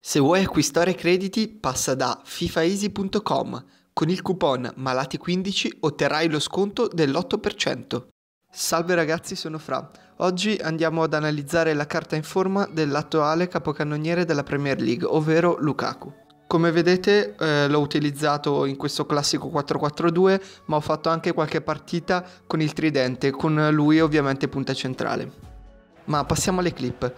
Se vuoi acquistare crediti, passa da fifaeasy.com. Con il coupon Malati15 otterrai lo sconto dell'8%. Salve ragazzi, sono Fra. Oggi andiamo ad analizzare la carta in forma dell'attuale capocannoniere della Premier League, ovvero Lukaku. Come vedete eh, l'ho utilizzato in questo classico 4-4-2, ma ho fatto anche qualche partita con il tridente, con lui ovviamente punta centrale. Ma passiamo alle clip.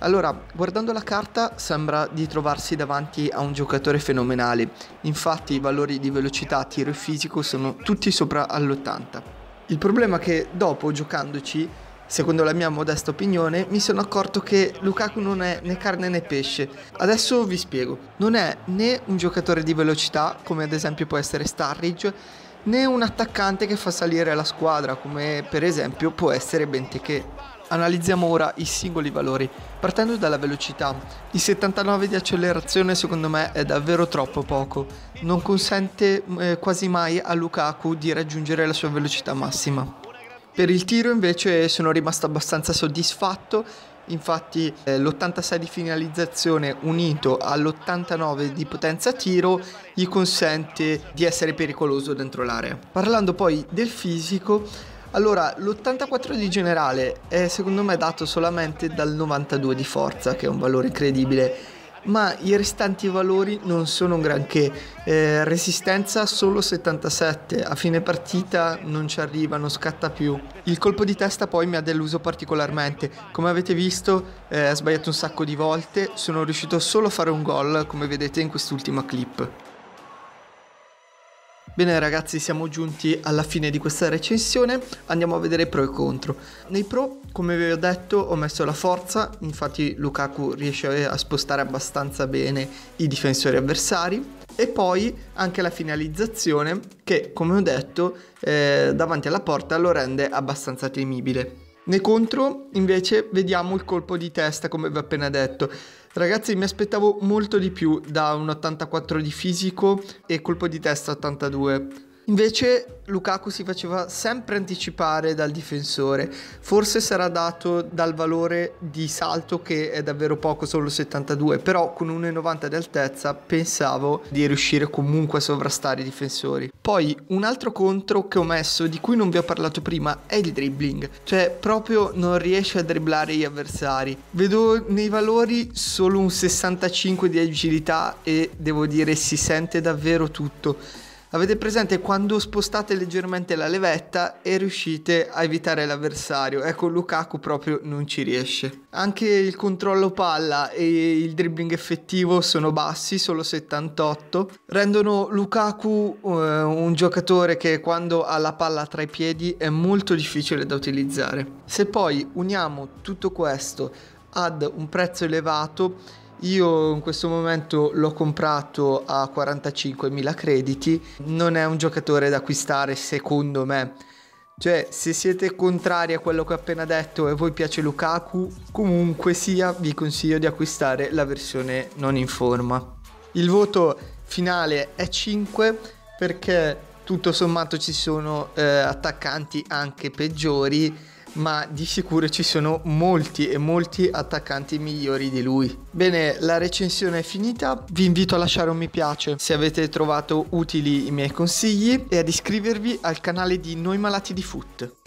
Allora, guardando la carta sembra di trovarsi davanti a un giocatore fenomenale, infatti i valori di velocità, tiro e fisico sono tutti sopra all'80. Il problema è che dopo giocandoci secondo la mia modesta opinione, mi sono accorto che Lukaku non è né carne né pesce. Adesso vi spiego. Non è né un giocatore di velocità, come ad esempio può essere Starridge, né un attaccante che fa salire la squadra, come per esempio può essere Benteke. Analizziamo ora i singoli valori, partendo dalla velocità. Il 79 di accelerazione secondo me è davvero troppo poco, non consente eh, quasi mai a Lukaku di raggiungere la sua velocità massima. Per il tiro invece sono rimasto abbastanza soddisfatto, infatti eh, l'86 di finalizzazione unito all'89 di potenza tiro gli consente di essere pericoloso dentro l'area. Parlando poi del fisico, allora l'84 di generale è secondo me dato solamente dal 92 di forza, che è un valore incredibile ma i restanti valori non sono un granché. Eh, resistenza solo 77, a fine partita non ci arriva, non scatta più. Il colpo di testa poi mi ha deluso particolarmente. Come avete visto eh, ha sbagliato un sacco di volte, sono riuscito solo a fare un gol come vedete in quest'ultima clip. Bene ragazzi, siamo giunti alla fine di questa recensione, andiamo a vedere pro e contro. Nei pro, come vi ho detto, ho messo la forza, infatti Lukaku riesce a spostare abbastanza bene i difensori avversari e poi anche la finalizzazione che, come ho detto, eh, davanti alla porta lo rende abbastanza temibile. Nei contro, invece, vediamo il colpo di testa, come vi ho appena detto. Ragazzi, mi aspettavo molto di più da un 84 di fisico e colpo di testa 82. Invece Lukaku si faceva sempre anticipare dal difensore, forse sarà dato dal valore di salto che è davvero poco, solo 72, però con 1,90 di altezza pensavo di riuscire comunque a sovrastare i difensori. Poi un altro contro che ho messo, di cui non vi ho parlato prima, è il dribbling, cioè proprio non riesce a dribblare gli avversari. Vedo nei valori solo un 65 di agilità e devo dire si sente davvero tutto Avete presente quando spostate leggermente la levetta e riuscite a evitare l'avversario? Ecco, Lukaku proprio non ci riesce. Anche il controllo palla e il dribbling effettivo sono bassi, solo 78. Rendono Lukaku eh, un giocatore che quando ha la palla tra i piedi è molto difficile da utilizzare. Se poi uniamo tutto questo ad un prezzo elevato io in questo momento l'ho comprato a 45.000 crediti, non è un giocatore da acquistare secondo me. Cioè, se siete contrari a quello che ho appena detto e voi piace Lukaku, comunque sia vi consiglio di acquistare la versione non in forma. Il voto finale è 5 perché tutto sommato ci sono eh, attaccanti anche peggiori ma di sicuro ci sono molti e molti attaccanti migliori di lui. Bene, la recensione è finita, vi invito a lasciare un mi piace se avete trovato utili i miei consigli e ad iscrivervi al canale di Noi Malati di Foot.